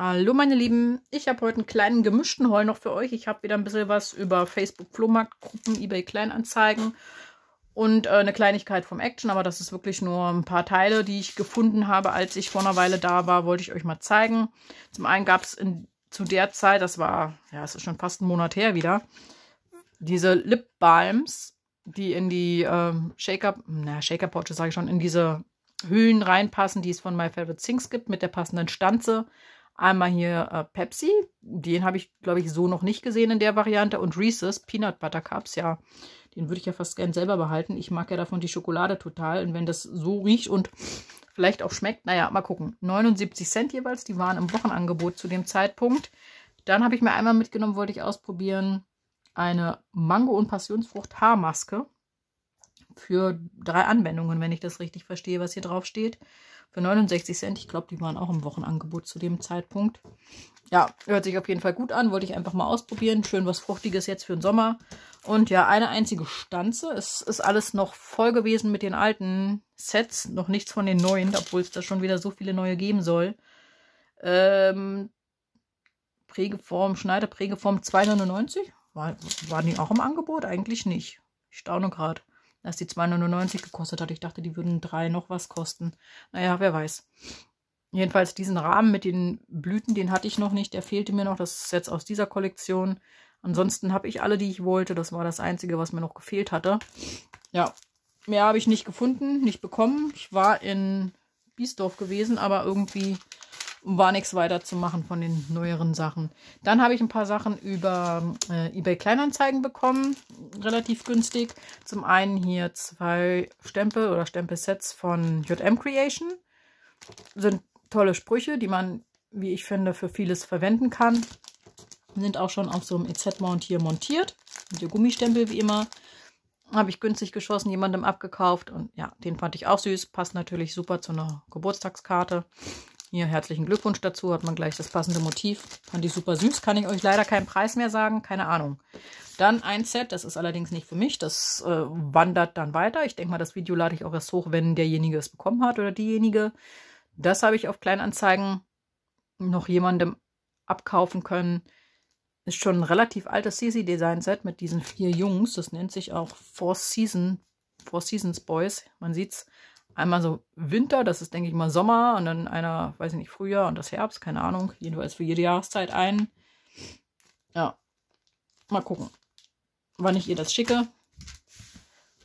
Hallo meine Lieben, ich habe heute einen kleinen gemischten Haul noch für euch. Ich habe wieder ein bisschen was über Facebook Flohmarktgruppen, Ebay Kleinanzeigen und äh, eine Kleinigkeit vom Action, aber das ist wirklich nur ein paar Teile, die ich gefunden habe, als ich vor einer Weile da war, wollte ich euch mal zeigen. Zum einen gab es zu der Zeit, das war, ja, es ist schon fast einen Monat her wieder, diese Lip Balms, die in die äh, Shaker, na, Shaker Pouches sage ich schon, in diese Hüllen reinpassen, die es von My Favorite Things gibt, mit der passenden Stanze. Einmal hier äh, Pepsi, den habe ich, glaube ich, so noch nicht gesehen in der Variante. Und Reese's Peanut Butter Cups, ja, den würde ich ja fast gern selber behalten. Ich mag ja davon die Schokolade total. Und wenn das so riecht und vielleicht auch schmeckt, naja, mal gucken. 79 Cent jeweils, die waren im Wochenangebot zu dem Zeitpunkt. Dann habe ich mir einmal mitgenommen, wollte ich ausprobieren, eine Mango- und Passionsfrucht-Haarmaske für drei Anwendungen, wenn ich das richtig verstehe, was hier drauf steht. Für 69 Cent. Ich glaube, die waren auch im Wochenangebot zu dem Zeitpunkt. Ja, hört sich auf jeden Fall gut an. Wollte ich einfach mal ausprobieren. Schön was Fruchtiges jetzt für den Sommer. Und ja, eine einzige Stanze. Es ist alles noch voll gewesen mit den alten Sets. Noch nichts von den neuen, obwohl es da schon wieder so viele neue geben soll. Ähm, Prägeform, Schneider 2,99. War, waren die auch im Angebot? Eigentlich nicht. Ich staune gerade dass die 2,99 gekostet hat. Ich dachte, die würden drei noch was kosten. Naja, wer weiß. Jedenfalls diesen Rahmen mit den Blüten, den hatte ich noch nicht. Der fehlte mir noch. Das ist jetzt aus dieser Kollektion. Ansonsten habe ich alle, die ich wollte. Das war das Einzige, was mir noch gefehlt hatte. Ja, mehr habe ich nicht gefunden, nicht bekommen. Ich war in Biesdorf gewesen, aber irgendwie war nichts weiter zu machen von den neueren Sachen. Dann habe ich ein paar Sachen über äh, eBay Kleinanzeigen bekommen, relativ günstig. Zum einen hier zwei Stempel oder Stempelsets von JM Creation. Sind tolle Sprüche, die man, wie ich finde, für vieles verwenden kann. Sind auch schon auf so einem EZ-Mount hier montiert. Mit der Gummistempel wie immer. Habe ich günstig geschossen, jemandem abgekauft. Und ja, den fand ich auch süß. Passt natürlich super zu einer Geburtstagskarte. Hier, herzlichen Glückwunsch dazu, hat man gleich das passende Motiv. Fand ich super süß, kann ich euch leider keinen Preis mehr sagen, keine Ahnung. Dann ein Set, das ist allerdings nicht für mich, das äh, wandert dann weiter. Ich denke mal, das Video lade ich auch erst hoch, wenn derjenige es bekommen hat oder diejenige. Das habe ich auf Kleinanzeigen noch jemandem abkaufen können. Ist schon ein relativ altes CC-Design-Set mit diesen vier Jungs. Das nennt sich auch Four, Season, Four Seasons Boys. Man sieht es einmal so Winter, das ist, denke ich mal, Sommer und dann einer, weiß ich nicht, Frühjahr und das Herbst, keine Ahnung. Jedenfalls für jede Jahreszeit ein. Ja. Mal gucken, wann ich ihr das schicke.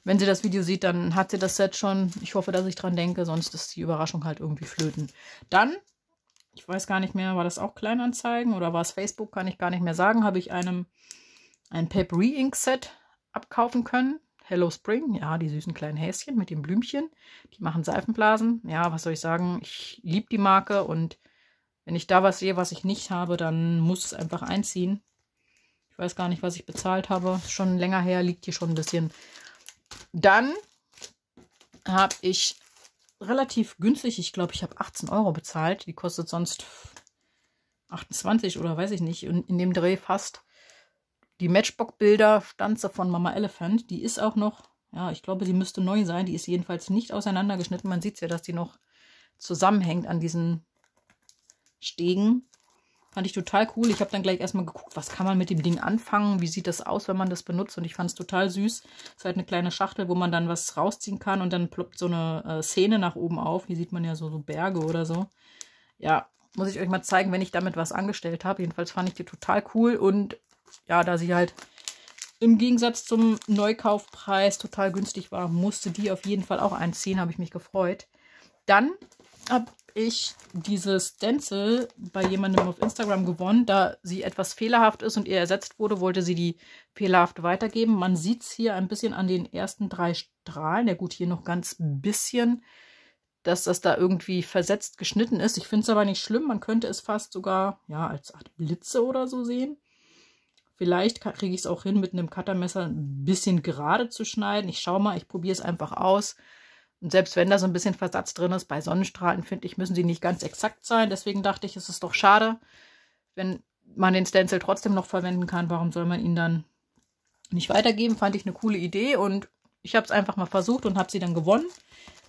Wenn sie das Video sieht, dann hat sie das Set schon. Ich hoffe, dass ich dran denke, sonst ist die Überraschung halt irgendwie flöten. Dann, ich weiß gar nicht mehr, war das auch Kleinanzeigen oder war es Facebook, kann ich gar nicht mehr sagen, habe ich einem ein re Ink Set abkaufen können. Hello Spring, ja, die süßen kleinen Häschen mit den Blümchen. Die machen Seifenblasen. Ja, was soll ich sagen? Ich liebe die Marke und wenn ich da was sehe, was ich nicht habe, dann muss es einfach einziehen. Ich weiß gar nicht, was ich bezahlt habe. schon länger her, liegt hier schon ein bisschen. Dann habe ich relativ günstig, ich glaube, ich habe 18 Euro bezahlt. Die kostet sonst 28 oder weiß ich nicht, in, in dem Dreh fast die Matchbox-Bilder stanze von Mama Elephant. Die ist auch noch, ja, ich glaube, sie müsste neu sein. Die ist jedenfalls nicht auseinandergeschnitten. Man sieht ja, dass die noch zusammenhängt an diesen Stegen. Fand ich total cool. Ich habe dann gleich erstmal geguckt, was kann man mit dem Ding anfangen? Wie sieht das aus, wenn man das benutzt? Und ich fand es total süß. Es ist halt eine kleine Schachtel, wo man dann was rausziehen kann und dann ploppt so eine äh, Szene nach oben auf. Hier sieht man ja so, so Berge oder so. Ja, muss ich euch mal zeigen, wenn ich damit was angestellt habe. Jedenfalls fand ich die total cool und ja, da sie halt im Gegensatz zum Neukaufpreis total günstig war, musste die auf jeden Fall auch einziehen, habe ich mich gefreut. Dann habe ich dieses Stencil bei jemandem auf Instagram gewonnen. Da sie etwas fehlerhaft ist und ihr ersetzt wurde, wollte sie die fehlerhaft weitergeben. Man sieht es hier ein bisschen an den ersten drei Strahlen. Ja gut, hier noch ganz bisschen, dass das da irgendwie versetzt geschnitten ist. Ich finde es aber nicht schlimm. Man könnte es fast sogar ja als Art Blitze oder so sehen. Vielleicht kriege ich es auch hin, mit einem Cuttermesser ein bisschen gerade zu schneiden. Ich schaue mal, ich probiere es einfach aus. Und selbst wenn da so ein bisschen Versatz drin ist, bei Sonnenstrahlen, finde ich, müssen sie nicht ganz exakt sein. Deswegen dachte ich, es ist doch schade, wenn man den Stencil trotzdem noch verwenden kann. Warum soll man ihn dann nicht weitergeben? Fand ich eine coole Idee und ich habe es einfach mal versucht und habe sie dann gewonnen.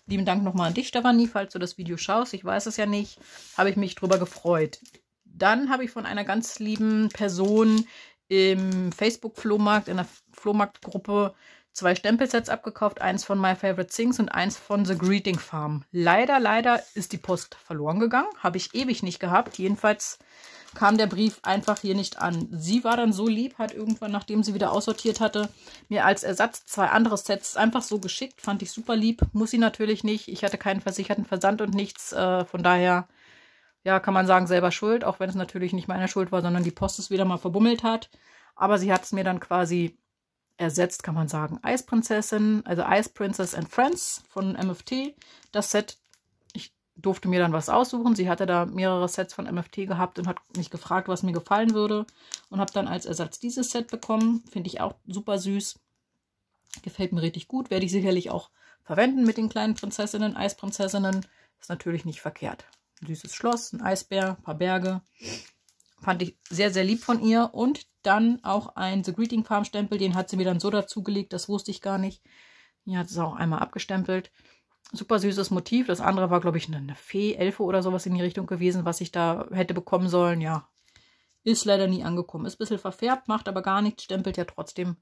Lieben Dank nochmal an dich, Stefanie, falls du das Video schaust. Ich weiß es ja nicht. Habe ich mich drüber gefreut. Dann habe ich von einer ganz lieben Person im Facebook-Flohmarkt, in der Flohmarktgruppe, zwei Stempelsets abgekauft. Eins von My Favorite Things und eins von The Greeting Farm. Leider, leider ist die Post verloren gegangen. Habe ich ewig nicht gehabt. Jedenfalls kam der Brief einfach hier nicht an. Sie war dann so lieb, hat irgendwann, nachdem sie wieder aussortiert hatte, mir als Ersatz zwei andere Sets einfach so geschickt. Fand ich super lieb. Muss sie natürlich nicht. Ich hatte keinen versicherten Versand und nichts. Äh, von daher ja, kann man sagen, selber schuld, auch wenn es natürlich nicht meine Schuld war, sondern die Post es wieder mal verbummelt hat. Aber sie hat es mir dann quasi ersetzt, kann man sagen. Eisprinzessin, also Ice Princess and Friends von MFT. Das Set, ich durfte mir dann was aussuchen. Sie hatte da mehrere Sets von MFT gehabt und hat mich gefragt, was mir gefallen würde. Und habe dann als Ersatz dieses Set bekommen. Finde ich auch super süß. Gefällt mir richtig gut. Werde ich sicherlich auch verwenden mit den kleinen Prinzessinnen, Eisprinzessinnen. Ist natürlich nicht verkehrt süßes Schloss, ein Eisbär, ein paar Berge. Fand ich sehr, sehr lieb von ihr. Und dann auch ein The Greeting Farm Stempel, den hat sie mir dann so dazugelegt, das wusste ich gar nicht. Hier hat sie es auch einmal abgestempelt. Super süßes Motiv. Das andere war, glaube ich, eine Fee, Elfe oder sowas in die Richtung gewesen, was ich da hätte bekommen sollen. Ja, ist leider nie angekommen. Ist ein bisschen verfärbt, macht aber gar nichts, stempelt ja trotzdem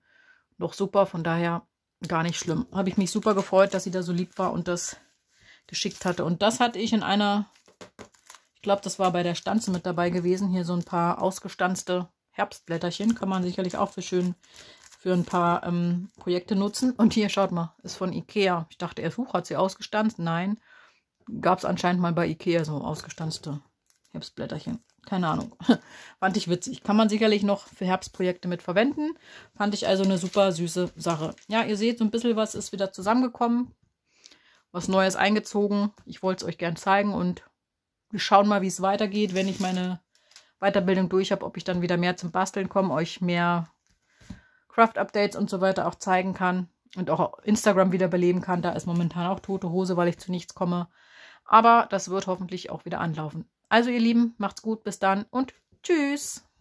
noch super. Von daher gar nicht schlimm. Habe ich mich super gefreut, dass sie da so lieb war und das geschickt hatte. Und das hatte ich in einer glaube, das war bei der Stanze mit dabei gewesen. Hier so ein paar ausgestanzte Herbstblätterchen. Kann man sicherlich auch für schön für ein paar ähm, Projekte nutzen. Und hier, schaut mal, ist von Ikea. Ich dachte erst, huch, hat sie ausgestanzt? Nein, gab es anscheinend mal bei Ikea so ausgestanzte Herbstblätterchen. Keine Ahnung. Fand ich witzig. Kann man sicherlich noch für Herbstprojekte mit verwenden. Fand ich also eine super süße Sache. Ja, ihr seht, so ein bisschen was ist wieder zusammengekommen. Was Neues eingezogen. Ich wollte es euch gern zeigen und wir schauen mal, wie es weitergeht, wenn ich meine Weiterbildung durch habe, ob ich dann wieder mehr zum Basteln komme, euch mehr Craft-Updates und so weiter auch zeigen kann und auch Instagram wieder beleben kann. Da ist momentan auch tote Hose, weil ich zu nichts komme. Aber das wird hoffentlich auch wieder anlaufen. Also ihr Lieben, macht's gut, bis dann und tschüss.